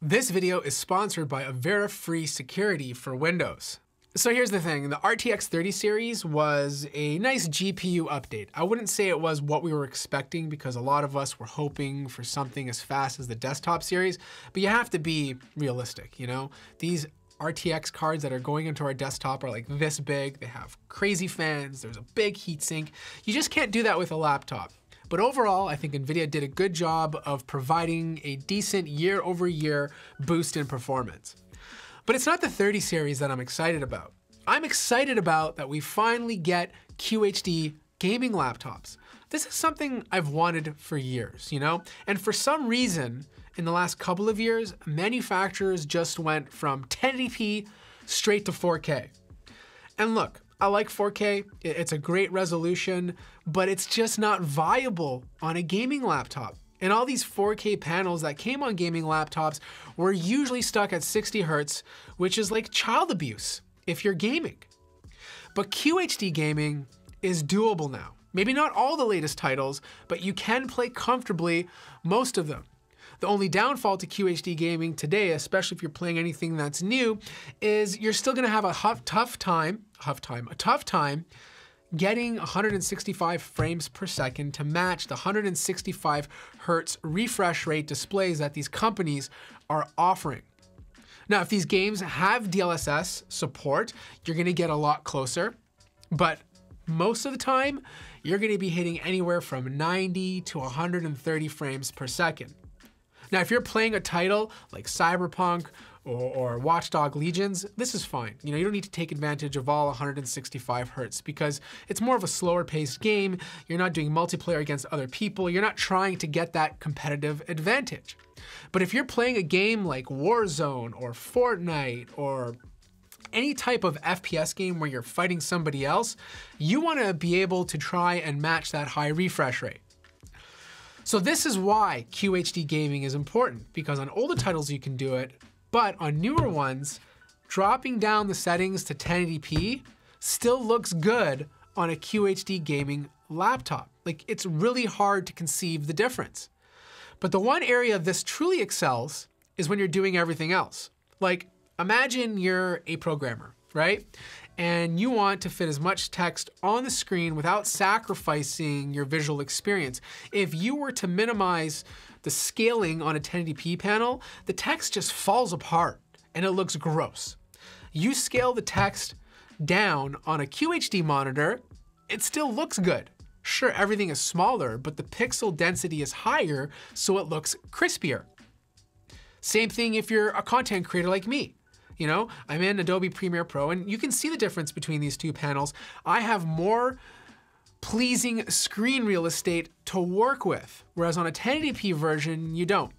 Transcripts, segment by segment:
This video is sponsored by Avera Free Security for Windows. So here's the thing, the RTX 30 series was a nice GPU update. I wouldn't say it was what we were expecting because a lot of us were hoping for something as fast as the desktop series, but you have to be realistic, you know? These RTX cards that are going into our desktop are like this big, they have crazy fans, there's a big heatsink. You just can't do that with a laptop. But overall, I think NVIDIA did a good job of providing a decent year-over-year boost in performance. But it's not the 30 series that I'm excited about. I'm excited about that we finally get QHD gaming laptops. This is something I've wanted for years, you know? And for some reason, in the last couple of years, manufacturers just went from 1080p straight to 4K. And look, I like 4K, it's a great resolution, but it's just not viable on a gaming laptop. And all these 4K panels that came on gaming laptops were usually stuck at 60 hertz, which is like child abuse if you're gaming. But QHD gaming is doable now. Maybe not all the latest titles, but you can play comfortably most of them. The only downfall to QHD gaming today, especially if you're playing anything that's new, is you're still gonna have a huff, tough time, tough time, a tough time getting 165 frames per second to match the 165 hertz refresh rate displays that these companies are offering. Now, if these games have DLSS support, you're gonna get a lot closer, but most of the time, you're gonna be hitting anywhere from 90 to 130 frames per second. Now, if you're playing a title like Cyberpunk or, or Watchdog Legions, this is fine. You know, you don't need to take advantage of all 165 hertz because it's more of a slower paced game. You're not doing multiplayer against other people. You're not trying to get that competitive advantage. But if you're playing a game like Warzone or Fortnite or any type of FPS game where you're fighting somebody else, you wanna be able to try and match that high refresh rate. So this is why QHD gaming is important because on older titles you can do it, but on newer ones, dropping down the settings to 1080p still looks good on a QHD gaming laptop. Like it's really hard to conceive the difference. But the one area this truly excels is when you're doing everything else, like Imagine you're a programmer, right? And you want to fit as much text on the screen without sacrificing your visual experience. If you were to minimize the scaling on a 1080p panel, the text just falls apart and it looks gross. You scale the text down on a QHD monitor, it still looks good. Sure, everything is smaller, but the pixel density is higher, so it looks crispier. Same thing if you're a content creator like me. You know, I'm in Adobe Premiere Pro and you can see the difference between these two panels. I have more pleasing screen real estate to work with, whereas on a 1080p version, you don't.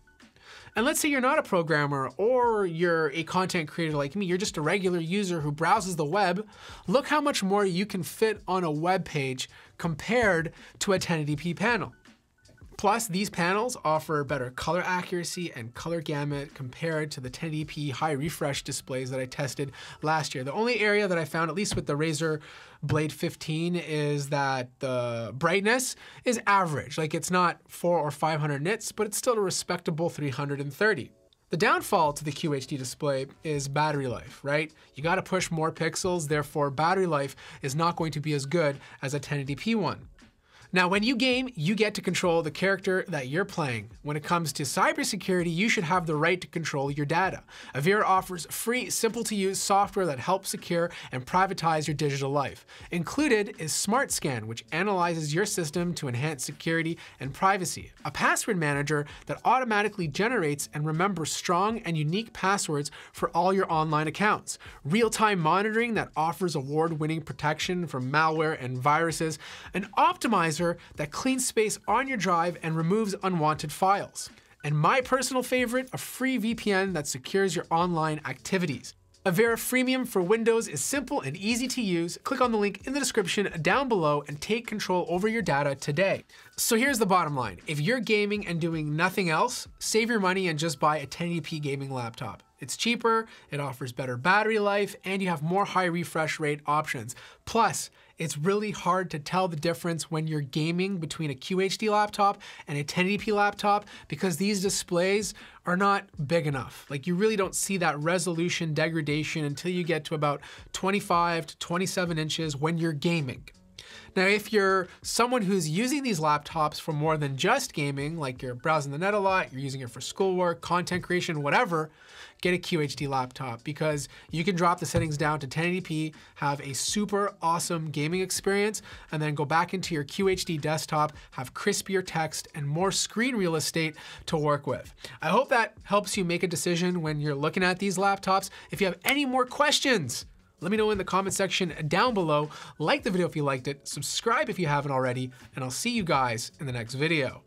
And let's say you're not a programmer or you're a content creator like me, you're just a regular user who browses the web, look how much more you can fit on a web page compared to a 1080p panel. Plus, these panels offer better color accuracy and color gamut compared to the 1080p high refresh displays that I tested last year. The only area that I found, at least with the Razer Blade 15, is that the brightness is average. Like it's not four or 500 nits, but it's still a respectable 330. The downfall to the QHD display is battery life, right? You gotta push more pixels, therefore battery life is not going to be as good as a 1080p one. Now, when you game, you get to control the character that you're playing. When it comes to cybersecurity, you should have the right to control your data. Avira offers free, simple-to-use software that helps secure and privatize your digital life. Included is SmartScan, which analyzes your system to enhance security and privacy. A password manager that automatically generates and remembers strong and unique passwords for all your online accounts. Real-time monitoring that offers award-winning protection from malware and viruses. An optimized Organizer that cleans space on your drive and removes unwanted files. And my personal favorite, a free VPN that secures your online activities. Avera Freemium for Windows is simple and easy to use. Click on the link in the description down below and take control over your data today. So here's the bottom line. If you're gaming and doing nothing else, save your money and just buy a 1080p gaming laptop. It's cheaper, it offers better battery life, and you have more high refresh rate options. Plus, it's really hard to tell the difference when you're gaming between a QHD laptop and a 1080p laptop because these displays are not big enough. Like you really don't see that resolution degradation until you get to about 25 to 27 inches when you're gaming. Now, if you're someone who's using these laptops for more than just gaming, like you're browsing the net a lot, you're using it for schoolwork, content creation, whatever, get a QHD laptop because you can drop the settings down to 1080p, have a super awesome gaming experience, and then go back into your QHD desktop, have crispier text and more screen real estate to work with. I hope that helps you make a decision when you're looking at these laptops. If you have any more questions, let me know in the comment section down below. Like the video if you liked it, subscribe if you haven't already, and I'll see you guys in the next video.